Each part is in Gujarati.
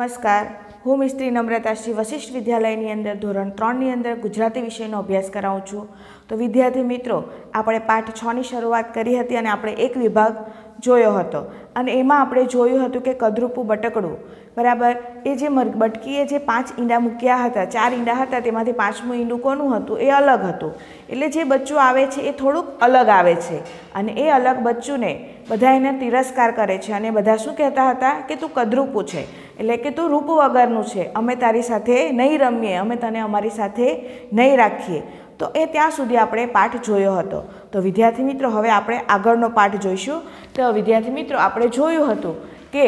નમસ્કાર હું મિસ્ત્રી નમ્રતા શ્રી વશિષ્ઠ વિદ્યાલયની અંદર ધોરણ ત્રણની અંદર ગુજરાતી વિષયનો અભ્યાસ કરાવું છું તો વિદ્યાર્થી મિત્રો આપણે પાઠ છની શરૂઆત કરી હતી અને આપણે એક વિભાગ જોયો હતો અને એમાં આપણે જોયું હતું કે કદરૂપું બટકડું બરાબર એ જે મર બટકીએ જે પાંચ ઈંડા મૂક્યા હતા ચાર ઈંડા હતા તેમાંથી પાંચમું ઈંડું કોનું હતું એ અલગ હતું એટલે જે બચ્ચું આવે છે એ થોડુંક અલગ આવે છે અને એ અલગ બચ્ચુંને બધા એને તિરસ્કાર કરે છે અને બધા શું કહેતા હતા કે તું કદરૂપું છે એટલે કે તું રૂપ વગરનું છે અમે તારી સાથે નહીં રમીએ અમે તને અમારી સાથે નહીં રાખીએ તો એ ત્યાં સુધી આપણે પાઠ જોયો હતો તો વિદ્યાર્થી મિત્રો હવે આપણે આગળનો પાઠ જોઈશું તો વિદ્યાર્થી મિત્રો આપણે જોયું હતું કે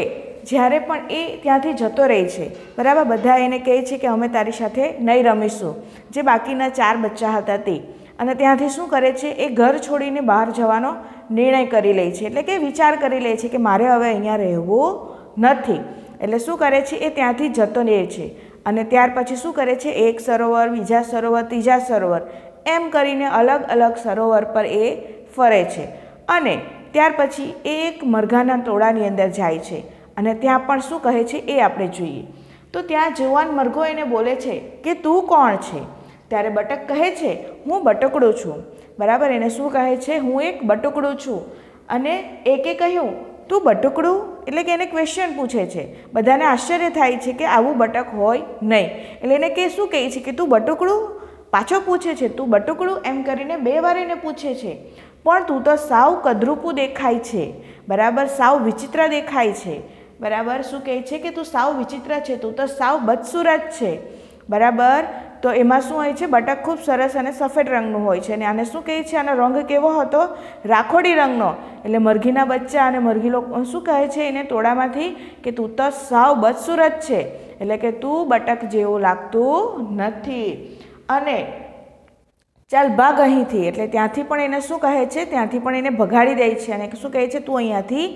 જ્યારે પણ એ ત્યાંથી જતો રહે છે બરાબર બધા એને કહે છે કે અમે તારી સાથે નહીં રમીશું જે બાકીના ચાર બચ્ચા હતા તે અને ત્યાંથી શું કરે છે એ ઘર છોડીને બહાર જવાનો નિર્ણય કરી લે છે એટલે કે વિચાર કરી લે છે કે મારે હવે અહીંયા રહેવું નથી એટલે શું કરે છે એ ત્યાંથી જતો રહે છે અને ત્યાર પછી શું કરે છે એક સરોવર બીજા સરોવર ત્રીજા સરોવર એમ કરીને અલગ અલગ સરોવર પર એ ફરે છે અને ત્યાર પછી એ એક મરઘાના ટોળાની અંદર જાય છે અને ત્યાં પણ શું કહે છે એ આપણે જોઈએ તો ત્યાં જુવાન મરઘો એને બોલે છે કે તું કોણ છે ત્યારે બટક કહે છે હું બટકડો છું બરાબર એને શું કહે છે હું એક બટકડું છું અને એકે કહ્યું તું બટકડું એટલે કે એને ક્વેશ્ચન પૂછે છે બધાને આશ્ચર્ય થાય છે કે આવું બટક હોય નહીં એટલે એને કે શું કહે છે કે તું બટકડું પાછો પૂછે છે તું બટુકડું એમ કરીને બે વાર એને પૂછે છે પણ તું તો સાવ કદરૂપું દેખાય છે બરાબર સાવ વિચિત્ર દેખાય છે બરાબર શું કહે છે કે તું સાવ વિચિત્ર છે તું તો સાવ બદસુરત છે બરાબર તો એમાં શું હોય છે બટક ખૂબ સરસ અને સફેદ રંગનું હોય છે અને આને શું કહે છે આનો રંગ કેવો હતો રાખોડી રંગનો એટલે મરઘીના બચ્ચા અને મરઘી લોકો શું કહે છે એને ટોળામાંથી કે તું તો સાવ બદસુરત છે એટલે કે તું બટક જેવું લાગતું નથી અને ચાલ ભાગ અહીંથી એટલે ત્યાંથી પણ એને શું કહે છે ત્યાંથી પણ એને ભગાડી દે છે અને શું કહે છે તું અહીંયાથી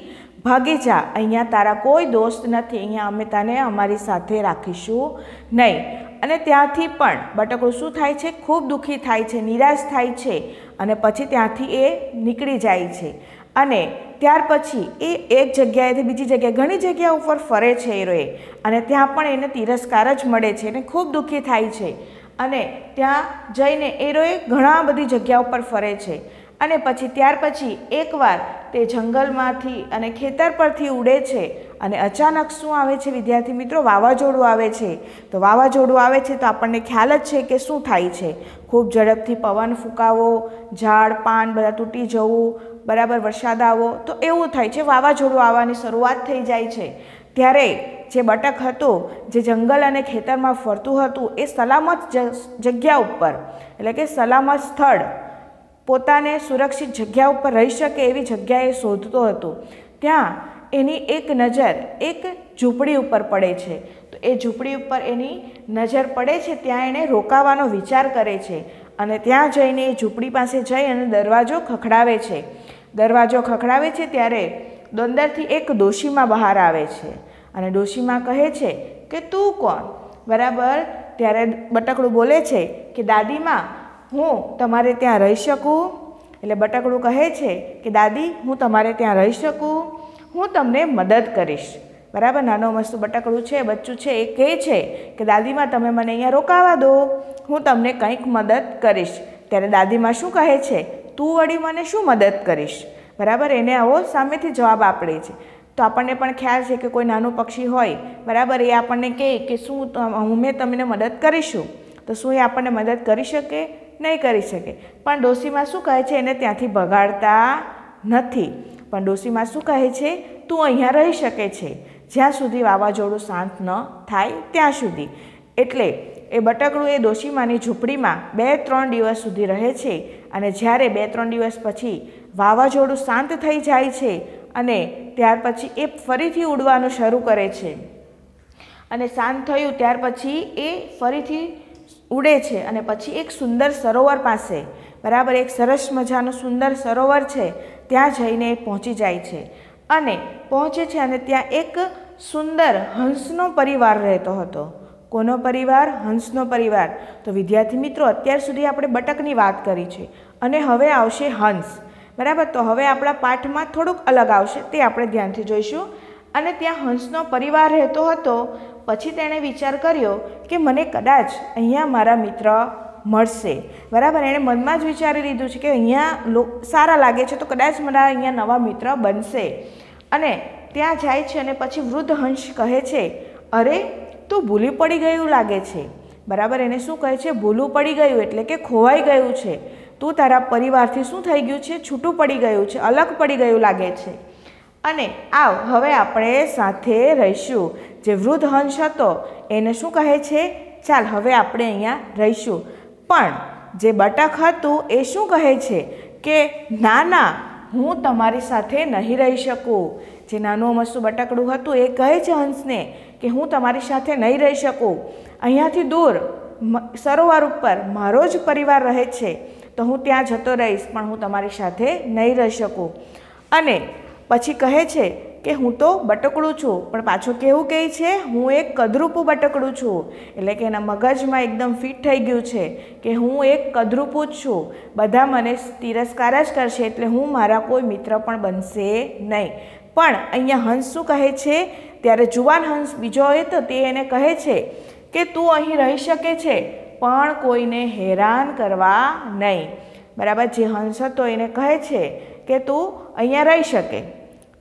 ભાગી જા અહીંયા તારા કોઈ દોસ્ત નથી અહીંયા અમે તને અમારી સાથે રાખીશું નહીં અને ત્યાંથી પણ બટકડું શું થાય છે ખૂબ દુઃખી થાય છે નિરાશ થાય છે અને પછી ત્યાંથી એ નીકળી જાય છે અને ત્યાર પછી એ એક જગ્યાએથી બીજી જગ્યાએ ઘણી જગ્યા ઉપર ફરે છે એ રોએ અને ત્યાં પણ એને તિરસ્કાર જ મળે છે અને ખૂબ દુઃખી થાય છે અને ત્યાં જઈને એરોએ ઘણા બધી જગ્યા ઉપર ફરે છે અને પછી ત્યાર પછી એકવાર તે જંગલમાંથી અને ખેતર પરથી ઉડે છે અને અચાનક શું આવે છે વિદ્યાર્થી મિત્રો વાવાઝોડું આવે છે તો વાવાઝોડું આવે છે તો આપણને ખ્યાલ જ છે કે શું થાય છે ખૂબ ઝડપથી પવન ફૂંકાવો ઝાડ પાન બધા તૂટી જવું બરાબર વરસાદ આવો તો એવું થાય છે વાવાઝોડું આવવાની શરૂઆત થઈ જાય છે ત્યારે જે બટક હતું જે જંગલ અને ખેતરમાં ફરતું હતું એ સલામત જગ્યા ઉપર એટલે કે સલામત સ્થળ પોતાને સુરક્ષિત જગ્યા ઉપર રહી શકે એવી જગ્યાએ શોધતો હતો ત્યાં એની એક નજર એક ઝૂંપડી ઉપર પડે છે તો એ ઝૂંપડી ઉપર એની નજર પડે છે ત્યાં એણે રોકાવાનો વિચાર કરે છે અને ત્યાં જઈને એ ઝૂંપડી પાસે જઈ અને દરવાજો ખખડાવે છે દરવાજો ખખડાવે છે ત્યારે દંદરથી એક દોશીમાં બહાર આવે છે અને ડોશીમાં કહે છે કે તું કોણ બરાબર ત્યારે બટકડું બોલે છે કે દાદીમાં હું તમારે ત્યાં રહી શકું એટલે બટકડું કહે છે કે દાદી હું તમારે ત્યાં રહી શકું હું તમને મદદ કરીશ બરાબર નાનો મસ્ત બટકડું છે બચ્ચું છે એ કહે છે કે દાદીમાં તમે મને અહીંયા રોકાવા દો હું તમને કંઈક મદદ કરીશ ત્યારે દાદીમાં શું કહે છે તું વળી મને શું મદદ કરીશ બરાબર એને આવો સામેથી જવાબ આપડે છે તો આપણને પણ ખ્યાલ છે કે કોઈ નાનું પક્ષી હોય બરાબર એ આપણને કહે કે શું હું મેં તમને મદદ કરીશું તો શું એ આપણને મદદ કરી શકે નહીં કરી શકે પણ ડોસીમાં શું કહે છે એને ત્યાંથી ભગાડતા નથી પણ ડોસીમાં શું કહે છે તું અહીંયા રહી શકે છે જ્યાં સુધી વાવાઝોડું શાંત ન થાય ત્યાં સુધી એટલે એ બટકડું એ ડોસીમાની ઝૂંપડીમાં બે ત્રણ દિવસ સુધી રહે છે અને જ્યારે બે ત્રણ દિવસ પછી વાવાઝોડું શાંત થઈ જાય છે અને ત્યાર પછી એ ફરીથી ઉડવાનું શરૂ કરે છે અને શાંત થયું ત્યાર પછી એ ફરીથી ઉડે છે અને પછી એક સુંદર સરોવર પાસે બરાબર એક સરસ મજાનું સુંદર સરોવર છે ત્યાં જઈને એ પહોંચી જાય છે અને પહોંચે છે અને ત્યાં એક સુંદર હંસનો પરિવાર રહેતો હતો કોનો પરિવાર હંસનો પરિવાર તો વિદ્યાર્થી મિત્રો અત્યાર સુધી આપણે બટકની વાત કરી છે અને હવે આવશે હંસ બરાબર તો હવે આપણા પાઠમાં થોડુંક અલગ આવશે તે આપણે ધ્યાનથી જોઈશું અને ત્યાં હંસનો પરિવાર રહેતો હતો પછી તેણે વિચાર કર્યો કે મને કદાચ અહીંયા મારા મિત્ર મળશે બરાબર એણે મનમાં જ વિચારી લીધું છે કે અહીંયા સારા લાગે છે તો કદાચ મારા અહીંયા નવા મિત્ર બનશે અને ત્યાં જાય છે અને પછી વૃદ્ધ હંસ કહે છે અરે તું ભૂલી પડી ગયું લાગે છે બરાબર એને શું કહે છે ભૂલું પડી ગયું એટલે કે ખોવાઈ ગયું છે તું તારા પરિવારથી શું થઈ ગયું છે છૂટું પડી ગયું છે અલગ પડી ગયું લાગે છે અને આવ હવે આપણે સાથે રહીશું જે વૃદ્ધ હંસ હતો એને શું કહે છે ચાલ હવે આપણે અહીંયા રહીશું પણ જે બટક હતું એ શું કહે છે કે ના ના હું તમારી સાથે નહીં રહી શકું જે નાનું મસ્તું બટકડું હતું એ કહે છે હંસને કે હું તમારી સાથે નહીં રહી શકું અહીંયાથી દૂર સરોવર ઉપર મારો જ પરિવાર રહે છે તો હું ત્યાં જતો રહીશ પણ હું તમારી સાથે નહીં રહી શકું અને પછી કહે છે કે હું તો બટકડું છું પણ પાછું કેવું કહે છે હું એક કદરૂપું બટકડું છું એટલે કે એના મગજમાં એકદમ ફિટ થઈ ગયું છે કે હું એક કદરૂપું જ છું બધા મને તિરસ્કાર જ કરશે એટલે હું મારા કોઈ મિત્ર પણ બનશે નહીં પણ અહીંયા હંસ શું કહે છે ત્યારે જુવાન હંસ બીજો તો તે એને કહે છે કે તું અહીં રહી શકે છે પણ કોઈને હેરાન કરવા નહીં બરાબર જે હંસ હતો એને કહે છે કે તું અહીંયા રહી શકે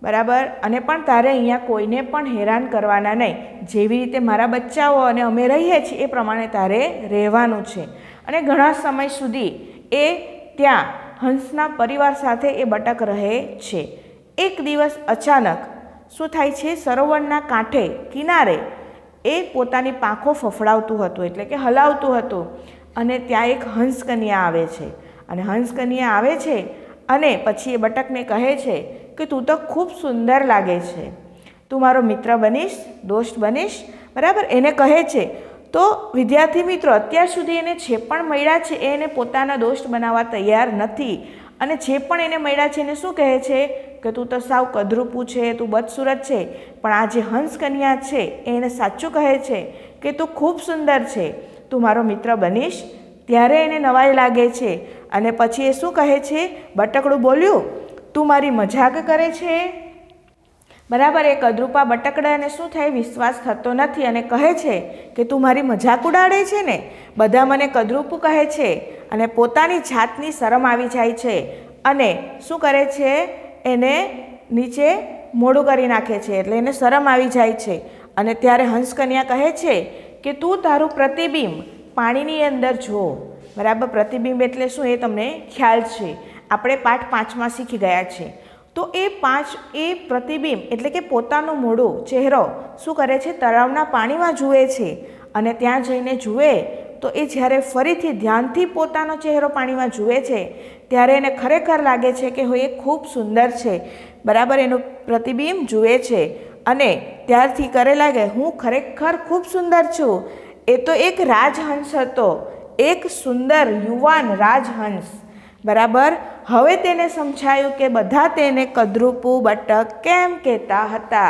બરાબર અને પણ તારે અહીંયા કોઈને પણ હેરાન કરવાના નહીં જેવી રીતે મારા બચ્ચાઓ અને અમે રહીએ છીએ એ પ્રમાણે તારે રહેવાનું છે અને ઘણા સમય સુધી એ ત્યાં હંસના પરિવાર સાથે એ બટક રહે છે એક દિવસ અચાનક શું થાય છે સરોવરના કાંઠે કિનારે એ પોતાની પાંખો ફફડાવતું હતું એટલે કે હલાવતું હતું અને ત્યાં એક હંસકન્યા આવે છે અને હંસકન્યા આવે છે અને પછી એ બટકને કહે છે કે તું તો ખૂબ સુંદર લાગે છે તું મારો મિત્ર બનીશ દોસ્ત બનીશ બરાબર એને કહે છે તો વિદ્યાર્થી મિત્રો અત્યાર સુધી એને જે પણ મળ્યા છે એને પોતાના દોસ્ત બનાવવા તૈયાર નથી અને જે પણ એને મળ્યા છે એને શું કહે છે કે તું તો સાવ કદરૂપું છે તું બદસુરત છે પણ આ જે હંસકન્યા છે એને સાચું કહે છે કે તું ખૂબ સુંદર છે તું મારો મિત્ર બનીશ ત્યારે એને નવાઈ લાગે છે અને પછી એ શું કહે છે બટકડું બોલ્યું તું મારી મજાક કરે છે બરાબર એ કદરૂપા બટકડાને શું થાય વિશ્વાસ થતો નથી અને કહે છે કે તું મારી મજાક ઉડાડે છે ને બધા મને કદરૂપું કહે છે અને પોતાની જાતની શરમ આવી જાય છે અને શું કરે છે એને નીચે મોડું કરી નાખે છે એટલે એને શરમ આવી જાય છે અને ત્યારે હંસકન્યા કહે છે કે તું તારું પ્રતિબિંબ પાણીની અંદર જો બરાબર પ્રતિબિંબ એટલે શું એ તમને ખ્યાલ છે આપણે પાઠ પાંચમાં શીખી ગયા છે તો એ પાંચ એ પ્રતિબિંબ એટલે કે પોતાનું મોઢું ચહેરો શું કરે છે તળાવના પાણીમાં જુએ છે અને ત્યાં જઈને જુએ તો એ જ્યારે ફરીથી ધ્યાનથી પોતાનો ચહેરો પાણીમાં જુએ છે ત્યારે એને ખરેખર લાગે છે કે હો એ ખૂબ સુંદર છે બરાબર એનું પ્રતિબિંબ જુએ છે અને ત્યારથી કરે લાગે હું ખરેખર ખૂબ સુંદર છું એ તો એક રાજહંસ હતો એક સુંદર યુવાન રાજહંસ બરાબર હવે તેને સમજાયું કે બધા તેને કદરૂપુ બટક કેમ કહેતા હતા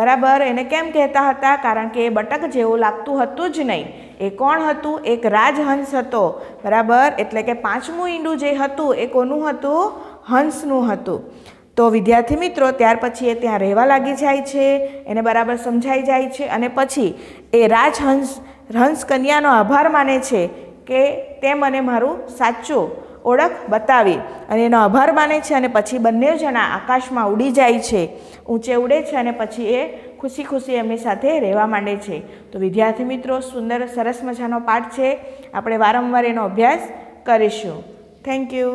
બરાબર એને કેમ કહેતા હતા કારણ કે એ બટક જેવું લાગતું હતું જ નહીં એ કોણ હતું એક રાજહંસ હતો બરાબર એટલે કે પાંચમું ઈંડું જે હતું એ કોનું હતું હંસનું હતું તો વિદ્યાર્થી મિત્રો ત્યાર પછી એ ત્યાં રહેવા લાગી જાય છે એને બરાબર સમજાઈ જાય છે અને પછી એ રાજહંસ હંસ કન્યાનો આભાર માને છે કે તે મને મારું સાચું ઓળખ બતાવી અને એનો આભાર માને છે અને પછી બંને જણા આકાશમાં ઉડી જાય છે ઊંચે ઉડે છે અને પછી એ ખુશી ખુશી એમની સાથે રહેવા માંડે છે તો વિદ્યાર્થી મિત્રો સુંદર સરસ મજાનો પાઠ છે આપણે વારંવાર એનો અભ્યાસ કરીશું થેન્ક યુ